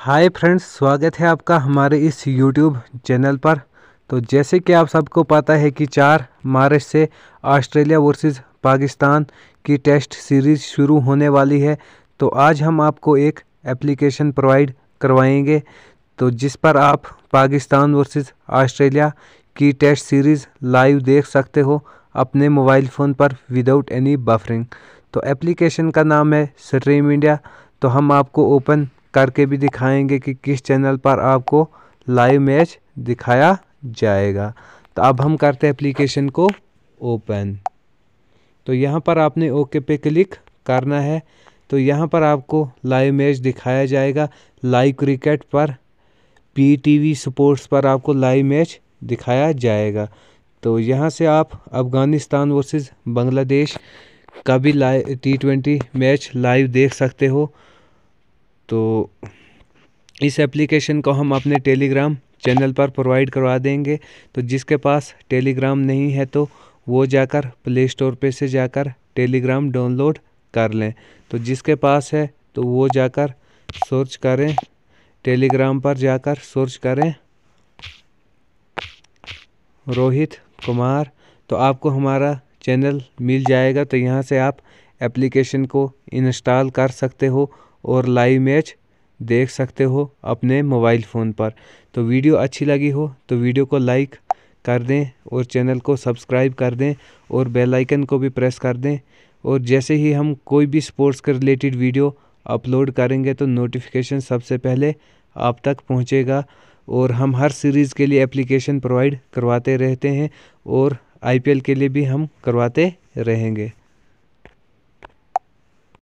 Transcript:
hi friends स्वागत है आपका हमारे इस यूट्यूब चैनल पर तो जैसे कि आप सबको पता है कि चार मार्च से ऑस्ट्रेलिया वर्सेस पाकिस्तान की टेस्ट सीरीज़ शुरू होने वाली है तो आज हम आपको एक एप्लीकेशन प्रोवाइड करवाएंगे तो जिस पर आप पाकिस्तान वर्सेस ऑस्ट्रेलिया की टेस्ट सीरीज़ लाइव देख सकते हो अपने मोबाइल फ़ोन पर विदाउट एनी बफरिंग तो एप्लीकेशन का नाम है स्ट्रीम इंडिया तो हम आपको ओपन करके भी दिखाएंगे कि किस चैनल पर आपको लाइव मैच दिखाया जाएगा तो अब हम करते हैं एप्लीकेशन को ओपन तो यहाँ पर आपने ओके पे क्लिक करना है तो यहाँ पर आपको लाइव मैच दिखाया जाएगा लाइव क्रिकेट पर पी टीवी स्पोर्ट्स पर आपको लाइव मैच दिखाया जाएगा तो यहाँ से आप अफ़गानिस्तान वर्सेस बांग्लादेश का भी live T twenty match live देख सकते हो तो इस एप्लीकेशन को हम अपने टेलीग्राम चैनल पर प्रोवाइड करवा देंगे तो जिसके पास टेलीग्राम नहीं है तो वो जाकर प्ले स्टोर पे से जाकर टेलीग्राम डाउनलोड कर लें तो जिसके पास है तो वो जाकर सर्च करें टेलीग्राम पर जाकर सर्च करें रोहित कुमार तो आपको हमारा चैनल मिल जाएगा तो यहाँ से आप एप्लीकेशन को इंस्टॉल कर सकते हो और लाइव मैच देख सकते हो अपने मोबाइल फ़ोन पर तो वीडियो अच्छी लगी हो तो वीडियो को लाइक कर दें और चैनल को सब्सक्राइब कर दें और बेल आइकन को भी प्रेस कर दें और जैसे ही हम कोई भी स्पोर्ट्स के रिलेटेड वीडियो अपलोड करेंगे तो नोटिफिकेशन सबसे पहले आप तक पहुंचेगा और हम हर सीरीज़ के लिए एप्लीकेशन प्रोवाइड करवाते रहते हैं और आईपीएल के लिए भी हम करवाते रहेंगे